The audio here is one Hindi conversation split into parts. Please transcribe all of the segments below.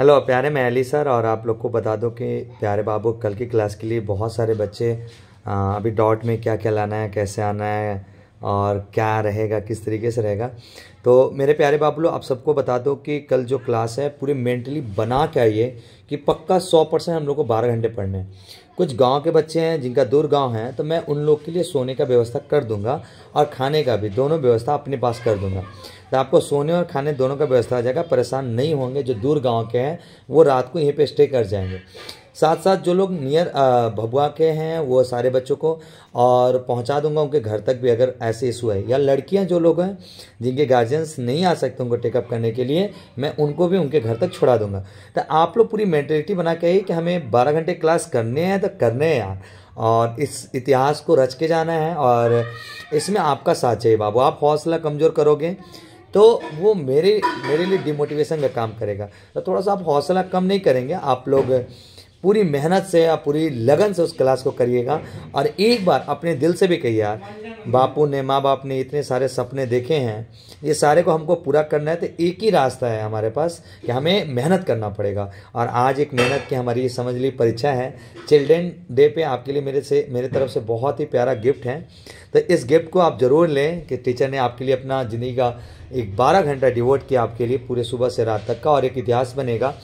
हेलो प्यारे मैं अली सर और आप लोग को बता दो कि प्यारे बाबू कल की क्लास के लिए बहुत सारे बच्चे अभी डॉट में क्या क्या लाना है कैसे आना है और क्या रहेगा किस तरीके से रहेगा तो मेरे प्यारे बाप लोग आप सबको बता दो कि कल जो क्लास है पूरी मेंटली बना के आइए कि पक्का सौ परसेंट हम लोग को बारह घंटे पढ़ने हैं कुछ गांव के बच्चे हैं जिनका दूर गांव है तो मैं उन लोग के लिए सोने का व्यवस्था कर दूंगा और खाने का भी दोनों व्यवस्था अपने पास कर दूंगा तो आपको सोने और खाने दोनों का व्यवस्था आ जाएगा परेशान नहीं होंगे जो दूर गाँव के हैं वो रात को यहीं पर स्टे कर जाएंगे साथ साथ जो लोग नियर भभुआ के हैं वो सारे बच्चों को और पहुंचा दूंगा उनके घर तक भी अगर ऐसे इशू है या लड़कियां जो लोग हैं जिनके गार्जियंस नहीं आ सकते उनको टेकअप करने के लिए मैं उनको भी उनके घर तक छोड़ा दूंगा तो आप लोग पूरी मेंटेलिटी बना के कि हमें बारह घंटे क्लास करने हैं तो करने हैं यार और इस इतिहास को रच के जाना है और इसमें आपका साथ चाहिए बाबू आप हौसला कमज़ोर करोगे तो वो मेरे मेरे लिए डिमोटिवेशन का काम करेगा तो थोड़ा सा आप हौसला कम नहीं करेंगे आप लोग पूरी मेहनत से या पूरी लगन से उस क्लास को करिएगा और एक बार अपने दिल से भी कहिए यार बापू ने माँ बाप ने इतने सारे सपने देखे हैं ये सारे को हमको पूरा करना है तो एक ही रास्ता है हमारे पास कि हमें मेहनत करना पड़ेगा और आज एक मेहनत की हमारी ये समझ ली परीक्षा है चिल्ड्रेन डे पे आपके लिए मेरे से मेरे तरफ से बहुत ही प्यारा गिफ्ट है तो इस गिफ्ट को आप ज़रूर लें कि टीचर ने आपके लिए अपना ज़िंदगी का एक बारह घंटा डिवोट किया आपके लिए पूरे सुबह से रात तक का और एक इतिहास बनेगा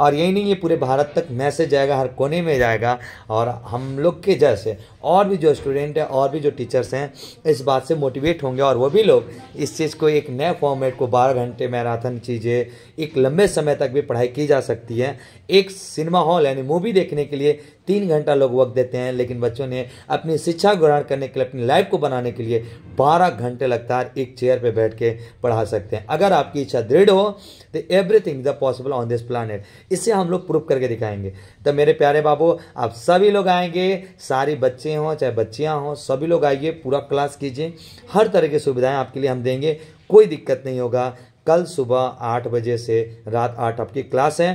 और यही नहीं ये पूरे भारत तक मैसेज जाएगा हर कोने में जाएगा और हम लोग के जैसे और भी जो स्टूडेंट हैं और भी जो टीचर्स हैं इस बात से मोटिवेट होंगे और वो भी लोग इस चीज़ को एक नए फॉर्मेट को बारह घंटे मैराथन चीज़ें एक लंबे समय तक भी पढ़ाई की जा सकती है एक सिनेमा हॉल यानी मूवी देखने के लिए तीन घंटा लोग वक्त देते हैं लेकिन बच्चों ने अपनी शिक्षा ग्रहण करने के लिए अपनी लाइफ को बनाने के लिए बारह घंटे लगातार एक चेयर पर बैठ के पढ़ा सकते हैं अगर आपकी इच्छा दृढ़ हो तो everything is possible on this planet इससे हम लोग प्रूव करके दिखाएंगे तो मेरे प्यारे बाबू आप सभी लोग आएंगे सारे बच्चे हों चाहे बच्चियाँ हों सभी लोग आइए पूरा क्लास कीजिए हर तरह की सुविधाएं आपके लिए हम देंगे कोई दिक्कत नहीं होगा कल सुबह आठ बजे से रात आठ आपकी क्लास है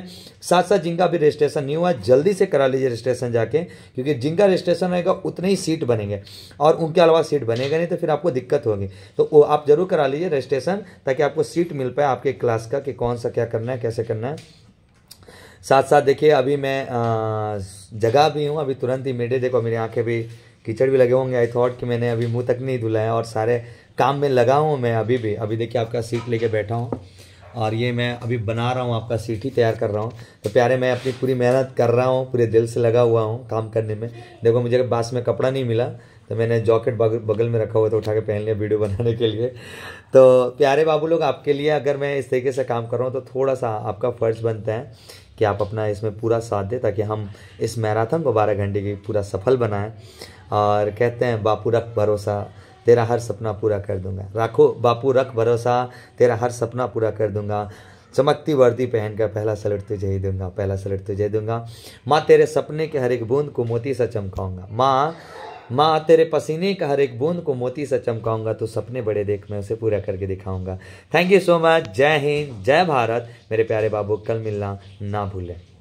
साथ साथ जिनका भी रजिस्ट्रेशन नहीं हुआ जल्दी से करा लीजिए रजिस्ट्रेशन जाके क्योंकि जिनका रजिस्ट्रेशन रहेगा उतने ही सीट बनेंगे और उनके अलावा सीट बनेगा नहीं तो फिर आपको दिक्कत होगी तो वो आप जरूर करा लीजिए रजिस्ट्रेशन ताकि आपको सीट मिल पाए आपके क्लास का कि कौन सा क्या करना है कैसे करना है साथ साथ देखिए अभी मैं जगह भी हूँ अभी तुरंत ही मेडे देखो मेरी आंखें भी कीचड़ भी लगे होंगे आई थॉट कि मैंने अभी मुंह तक नहीं धुलाया और सारे काम में लगा हूँ मैं अभी भी अभी देखिए आपका सीट लेके बैठा हूँ और ये मैं अभी बना रहा हूँ आपका सीट ही तैयार कर रहा हूँ तो प्यारे मैं अपनी पूरी मेहनत कर रहा हूँ पूरे दिल से लगा हुआ हूँ काम करने में देखो मुझे पास में कपड़ा नहीं मिला तो मैंने जॉकेट बगल में रखा हुआ था उठा के पहन लिया वीडियो बनाने के लिए तो प्यारे बाबू लोग आपके लिए अगर मैं इस तरीके से काम कर रहा हूँ तो थोड़ा सा आपका फ़र्ज़ बनता है कि आप अपना इसमें पूरा साथ दें ताकि हम इस मैराथन को बारह घंटे की पूरा सफल बनाएं और कहते हैं बापू रख भरोसा तेरा हर सपना पूरा कर दूंगा राखो बापू रख भरोसा तेरा हर सपना पूरा कर दूंगा चमकती वर्दी पहनकर पहला सलट तुझे ही दूंगा पहला सलट तुझे दूंगा माँ तेरे सपने के हर एक बूंद को मोती सा चमकाऊंगा माँ माँ तेरे पसीने का हर एक बूंद को मोती से चमकाऊंगा तो सपने बड़े देख मैं उसे पूरा करके दिखाऊंगा थैंक यू सो मच जय हिंद जय भारत मेरे प्यारे बाबू कल मिलना ना भूलें